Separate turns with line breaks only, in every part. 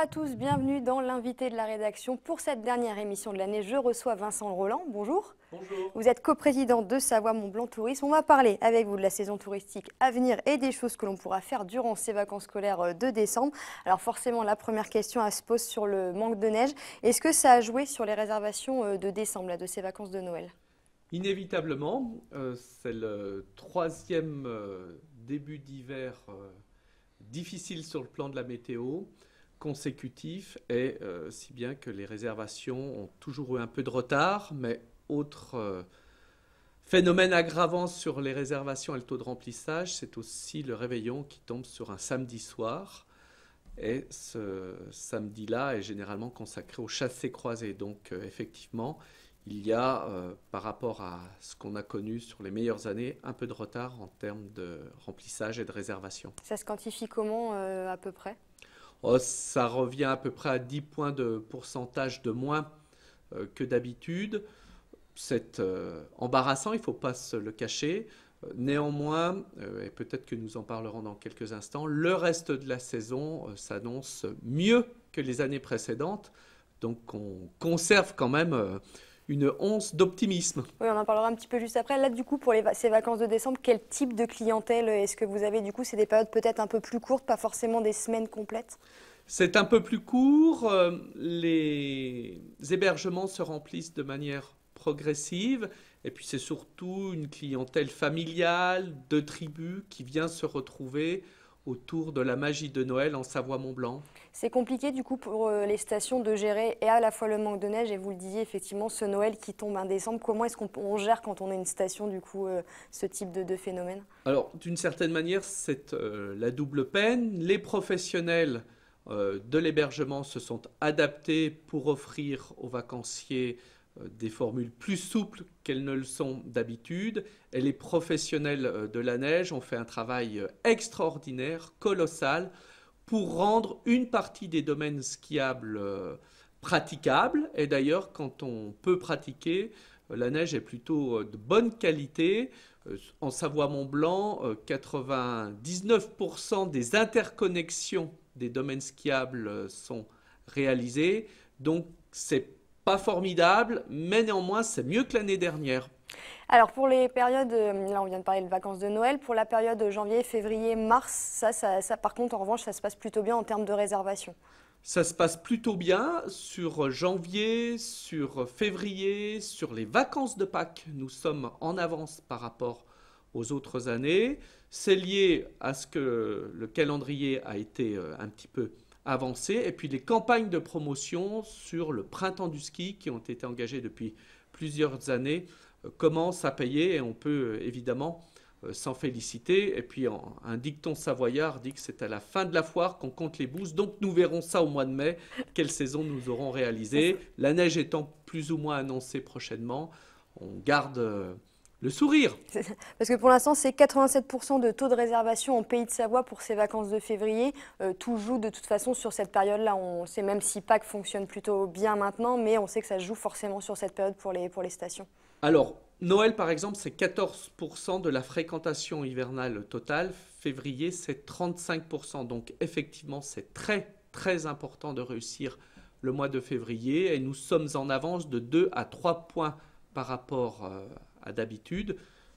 à tous, bienvenue dans l'invité de la rédaction. Pour cette dernière émission de l'année, je reçois Vincent Roland. Bonjour. Bonjour. Vous êtes coprésident de Savoie Mont Blanc Tourisme. On va parler avec vous de la saison touristique à venir et des choses que l'on pourra faire durant ces vacances scolaires euh, de décembre. Alors forcément, la première question à se pose sur le manque de neige. Est-ce que ça a joué sur les réservations euh, de décembre, de ces vacances de Noël
Inévitablement, euh, c'est le troisième début d'hiver difficile sur le plan de la météo consécutif et euh, si bien que les réservations ont toujours eu un peu de retard, mais autre euh, phénomène aggravant sur les réservations et le taux de remplissage, c'est aussi le réveillon qui tombe sur un samedi soir. Et ce samedi-là est généralement consacré au chassé croisés. Donc euh, effectivement, il y a, par rapport à ce qu'on a connu sur les meilleures années, un peu de retard en termes de remplissage et de réservation.
Ça se quantifie comment à peu près
Oh, ça revient à peu près à 10 points de pourcentage de moins euh, que d'habitude. C'est euh, embarrassant, il ne faut pas se le cacher. Euh, néanmoins, et peut-être que nous en parlerons dans quelques instants, le reste de la saison s'annonce mieux que les années précédentes. Donc on conserve quand même une once d'optimisme.
Oui, on en parlera un petit peu juste après. Là, du coup, pour ces vacances de décembre, quel type de clientèle euh, est-ce que vous avez Du coup, c'est des périodes peut-être un peu plus courtes, pas forcément des semaines complètes
C'est un peu plus court. Euh, les hébergements se remplissent de manière progressive. Et puis, c'est surtout une clientèle familiale, de tribus qui vient se retrouver autour de la magie de Noël en Savoie-Mont-Blanc
C'est compliqué du coup pour euh, les stations de gérer et à la fois le manque de neige et vous le disiez effectivement ce Noël qui tombe en décembre. Comment est-ce qu'on gère quand on est une station du coup euh, ce type de, phénomène
Alors d'une certaine manière c'est euh, la double peine. Les professionnels de l'hébergement se sont adaptés pour offrir aux vacanciers euh, des formules plus souples qu'elles ne le sont d'habitude. Et les professionnels euh, de la neige ont fait un travail euh, extraordinaire, colossal, pour rendre une partie des domaines skiables praticables. Et d'ailleurs, quand on peut pratiquer, la neige est plutôt de bonne qualité. En Savoie-Mont-Blanc, 99% des interconnexions des domaines skiables sont réalisées. Donc, c'est pas formidable, mais néanmoins c'est mieux que l'année dernière.
Alors pour les périodes, euh, là on vient de parler de vacances de Noël, pour la période janvier, février, mars, ça, par contre en revanche ça se passe plutôt bien en termes de réservation.
Ça se passe plutôt bien sur janvier, sur février, sur les vacances de Pâques. Nous sommes en avance par rapport aux autres années. C'est lié à ce que le calendrier a été euh, un petit peu avancées, et puis les campagnes de promotion sur le printemps du ski qui ont été engagées depuis plusieurs années euh, commencent à payer et on peut euh, évidemment euh, s'en féliciter. Et puis un dicton savoyard dit que c'est à la fin de la foire qu'on compte les bouses. Donc nous verrons ça au mois de mai, quelle saison nous aurons réalisée. La neige étant plus ou moins annoncée prochainement, on garde le sourire.
Parce que pour l'instant, c'est 87% de taux de réservation en Pays de Savoie pour ces vacances de février. Euh, tout joue de toute façon sur cette période-là. On sait même si Pâques fonctionne plutôt bien maintenant, mais on sait que ça joue forcément sur cette période pour les, pour les stations.
Alors, Noël, par exemple, c'est 14% de la fréquentation hivernale totale. Février, c'est 35%. Donc, effectivement, c'est très, très important de réussir le mois de février. Et nous sommes en avance de 2 à 3 points par rapport... Euh, à d'habitude,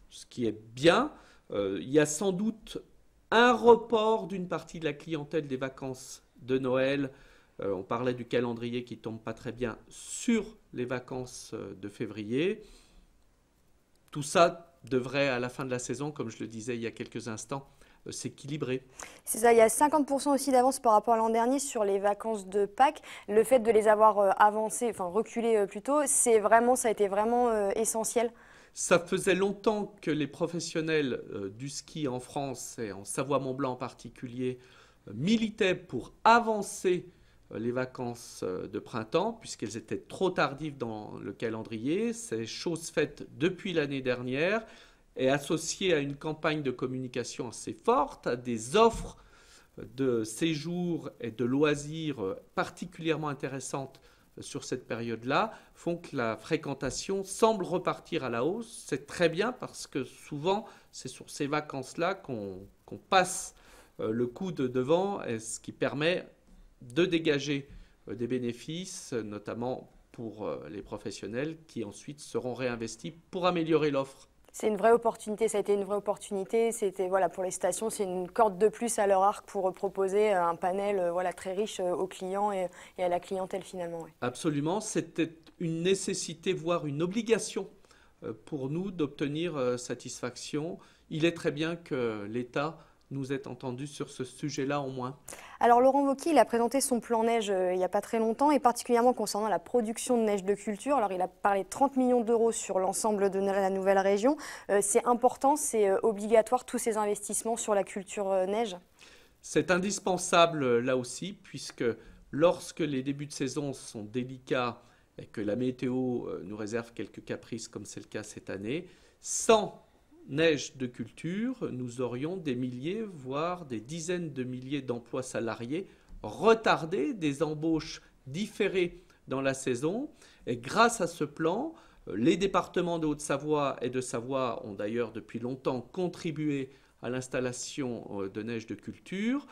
ce qui est bien. Euh, il y a sans doute un report d'une partie de la clientèle des vacances de Noël. Euh, on parlait du calendrier qui tombe pas très bien sur les vacances euh, de février. Tout ça devrait, à la fin de la saison, comme je le disais il y a quelques instants, s'équilibrer.
C'est ça, il y a 50% aussi d'avance par rapport à l'an dernier sur les vacances de Pâques. Le fait de les avoir avancées, enfin reculées plutôt, c'est vraiment, ça a été vraiment essentiel
ça faisait longtemps que les professionnels euh, du ski en France et en Savoie-Mont-Blanc en particulier euh, militaient pour avancer euh, les vacances de printemps puisqu'elles étaient trop tardives dans le calendrier. C'est chose faite depuis l'année dernière et associée à une campagne de communication assez forte, à des offres de séjours et de loisirs particulièrement intéressantes sur cette période-là font que la fréquentation semble repartir à la hausse. C'est très bien parce que souvent, c'est sur ces vacances-là qu'on passe euh, le coup de devant, et ce qui permet de dégager euh, des bénéfices, notamment pour euh, les professionnels qui ensuite seront réinvestis pour améliorer l'offre
c'est une vraie opportunité. Ça a été une vraie opportunité. C'était voilà pour les stations, c'est une corde de plus à leur arc pour proposer euh, un panel euh, voilà très riche euh, aux clients et, à la clientèle finalement.
Absolument, c'était une nécessité voire une obligation pour nous d'obtenir satisfaction. Il est très bien que l'État nous êtes entendus sur ce sujet-là au moins.
Alors Laurent Wauquiez, il a présenté son plan neige euh, il n'y a pas très longtemps et particulièrement concernant la production de neige de culture. Alors il a parlé de 30 millions d'euros sur l'ensemble de la nouvelle région. Euh, c'est important, c'est euh, obligatoire tous ces investissements sur la culture neige
C'est indispensable là aussi puisque lorsque les débuts de saison sont délicats et que la météo nous réserve quelques caprices comme c'est le cas cette année, sans neige de culture, nous aurions des milliers, voire des dizaines de milliers d'emplois salariés retardés, des embauches différées dans la saison. Et grâce à ce plan, euh, les départements de Haute-Savoie et de Savoie ont d'ailleurs depuis longtemps contribué à l'installation euh, de neige de culture.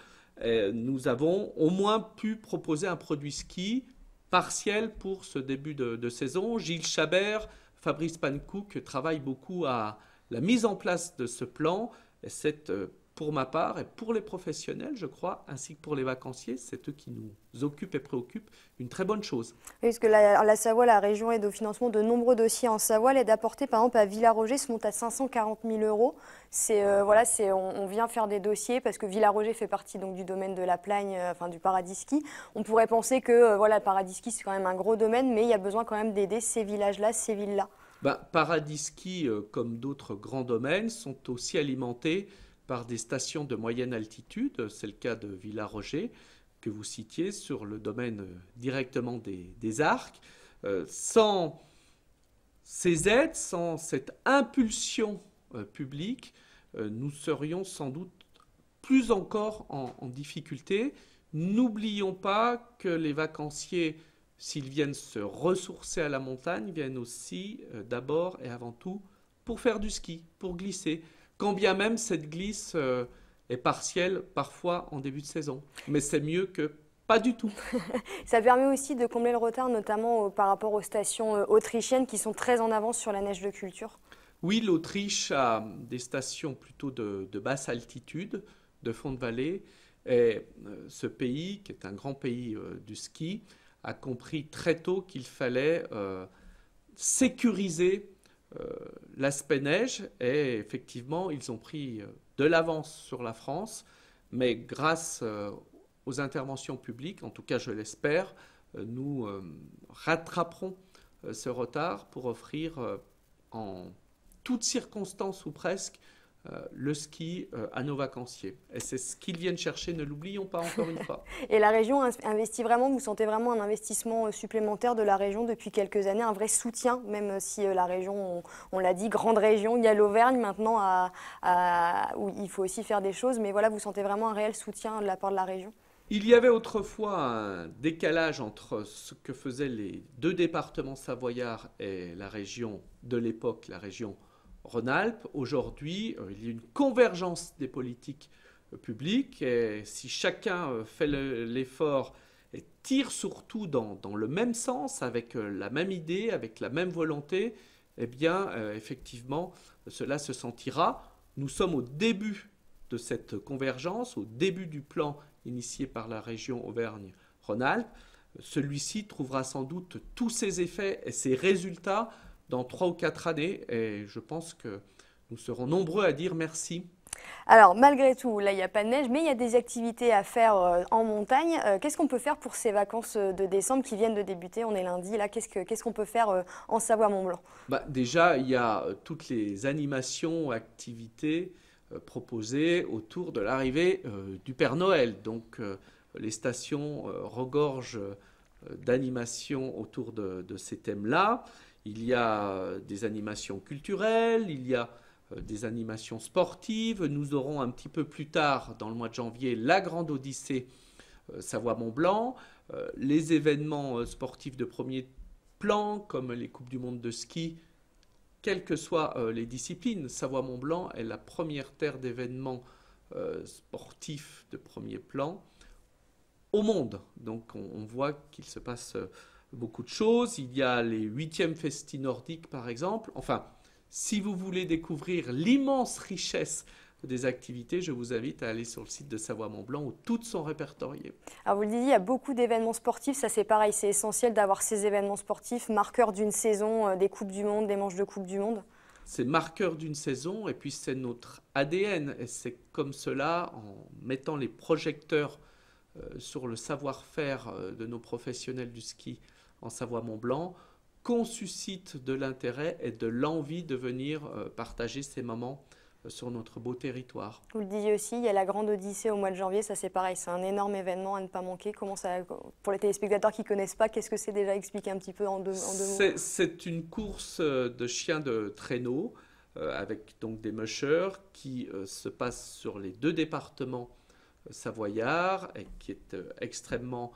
nous avons au moins pu proposer un produit ski partiel pour ce début de, saison. Gilles Chabert, Fabrice Pancouc, travaillent beaucoup à, la mise en place de ce plan, c'est euh, pour ma part et pour les professionnels, je crois, ainsi que pour les vacanciers, c'est eux qui nous occupent et préoccupent, une très bonne chose.
parce que la, Savoie, la région aide au financement de nombreux dossiers en Savoie. L'aide apportée, par exemple, à roger se monte à 540 000 euros. C'est, euh, voilà, c'est, on, vient faire des dossiers parce que roger fait partie donc, du domaine de la Plagne, euh, enfin du paradis ski. On pourrait penser que voilà, le paradis ski, c'est quand même un gros domaine, mais il y a besoin quand même d'aider ces villages-là, ces villes-là.
Bah, Paradis-Ski, euh, comme d'autres grands domaines, sont aussi alimentés par des stations de moyenne altitude. C'est le cas de Villa-Roger, que vous citiez, sur le domaine euh, directement des, arcs. Euh, sans ces aides, sans cette impulsion publique, nous serions sans doute plus encore en difficulté. N'oublions pas que les vacanciers s'ils viennent se ressourcer à la montagne, viennent aussi euh, d'abord et avant tout pour faire du ski, pour glisser, quand bien même cette glisse euh, est partielle parfois en début de saison. Mais c'est mieux que pas du tout.
Ça permet aussi de combler le retard, notamment euh, par rapport aux stations autrichiennes qui sont très en avance sur la neige de culture.
Oui, l'Autriche a des stations plutôt de basse altitude, de fond de vallée. Et ce pays, qui est un grand pays du ski, a compris très tôt qu'il fallait euh, sécuriser euh, l'aspect neige et effectivement ils ont pris euh, de l'avance sur la France, mais grâce euh, aux interventions publiques, en tout cas je l'espère, nous rattraperons ce retard pour offrir en toutes circonstances ou presque euh, le ski euh, à nos vacanciers. Et c'est ce qu'ils viennent chercher, ne l'oublions pas encore une fois.
Et la région investit vraiment, vous sentez vraiment un investissement euh, supplémentaire de la région depuis quelques années, un vrai soutien, même si la région, on, l'a dit, grande région, il y a l'Auvergne maintenant où il faut aussi faire des choses, mais voilà, vous sentez vraiment un réel soutien de la part de la région
il y avait autrefois un décalage entre ce que faisaient les deux départements savoyards et la région de l'époque, la région Rhône-Alpes, aujourd'hui, euh, il y a une convergence des politiques euh, publiques. Et si chacun euh, fait l'effort et tire surtout dans, le même sens, avec la même idée, avec la même volonté, eh bien, effectivement, cela se sentira. Nous sommes au début de cette convergence, au début du plan initié par la région Auvergne-Rhône-Alpes. Celui-ci trouvera sans doute tous ses effets et ses résultats dans trois ou quatre années. Et je pense que nous serons nombreux à dire merci.
Alors, malgré tout, là, il n'y a pas de neige, mais il y a des activités à faire euh, en montagne. Euh, qu'est-ce qu'on peut faire pour ces vacances euh, de décembre qui viennent de débuter On est lundi, là, qu'est-ce, qu'est-ce qu'on peut faire en Savoie-Mont-Blanc
bah, Déjà, il y a toutes les animations, activités proposées autour de l'arrivée du Père Noël. Donc, les stations regorgent d'animations autour de, de ces thèmes-là. Il y a euh, des animations culturelles, il y a euh, des animations sportives. Nous aurons un petit peu plus tard, dans le mois de janvier, la Grande Odyssée euh, Savoie-Mont-Blanc, les événements sportifs de premier plan, comme les Coupes du Monde de ski, quelles que soient les disciplines. Savoie-Mont-Blanc est la première terre d'événements sportifs de premier plan au monde. Donc on voit qu'il se passe beaucoup de choses. Il y a les huitièmes festis nordiques, par exemple. Enfin, si vous voulez découvrir l'immense richesse des activités, je vous invite à aller sur le site de Savoie-Mont-Blanc où toutes sont répertoriées.
Alors vous le disiez, il y a beaucoup d'événements sportifs, ça c'est pareil, c'est essentiel d'avoir ces événements sportifs, marqueurs d'une saison, euh, des Coupes du Monde, des manches de Coupe du Monde.
C'est marqueur d'une saison et puis c'est notre ADN et c'est comme cela, en mettant les projecteurs euh, sur le savoir-faire euh, de nos professionnels du ski en Savoie-Mont-Blanc, qu'on suscite de l'intérêt et de l'envie de venir euh, partager ces moments euh, sur notre beau territoire.
Vous le disiez aussi, il y a la Grande Odyssée au mois de janvier, ça c'est pareil, c'est un énorme événement à ne pas manquer. Comment ça, pour les téléspectateurs qui ne connaissent pas, qu'est-ce que c'est déjà expliqué un petit peu en deux, mots.
C'est une course euh, de chiens de traîneau avec donc des mushers qui se passe sur les deux départements savoyards et qui est extrêmement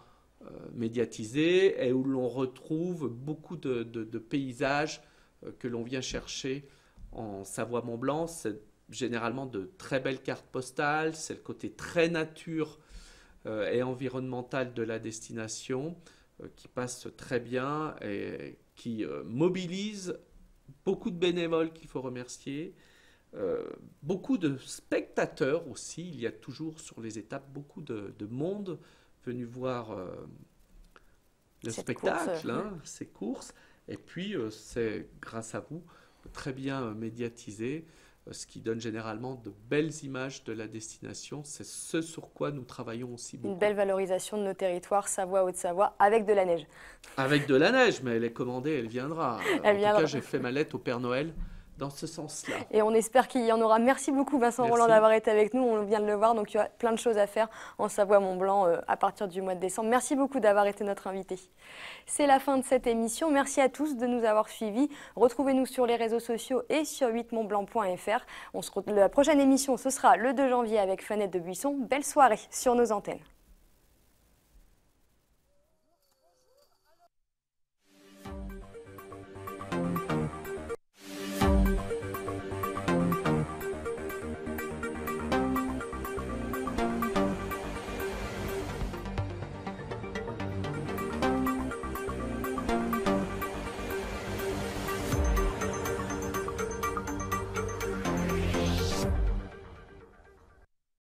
euh, médiatisé et où l'on retrouve beaucoup de, paysages euh, que l'on vient chercher en Savoie-Mont-Blanc. C'est généralement de très belles cartes postales, c'est le côté très nature euh, et environnemental de la destination qui passe très bien et qui mobilise beaucoup de bénévoles qu'il faut remercier, beaucoup de spectateurs aussi. Il y a toujours sur les étapes beaucoup de monde venu voir euh, le spectacle, ses hein, ces courses. Et puis, euh, c'est grâce à vous très bien euh, médiatisé, ce qui donne généralement de belles images de la destination. C'est ce sur quoi nous travaillons aussi beaucoup. Une
belle valorisation de nos territoires, Savoie, Haute-Savoie, avec de la neige.
Avec de la neige, mais elle est commandée, elle viendra. en tout cas, j'ai fait ma lettre au Père Noël dans ce sens-là.
Et on espère qu'il y en aura. Merci beaucoup Vincent Roland d'avoir été avec nous. On vient de le voir, donc il y a plein de choses à faire en Savoie-Mont-Blanc euh, à partir du mois de décembre. Merci beaucoup d'avoir été notre invité. C'est la fin de cette émission. Merci à tous de nous avoir suivis. Retrouvez-nous sur les réseaux sociaux et sur 8montblanc.fr. La prochaine émission, ce sera le 2 janvier avec Fenêtre de Buisson. Belle soirée sur nos antennes.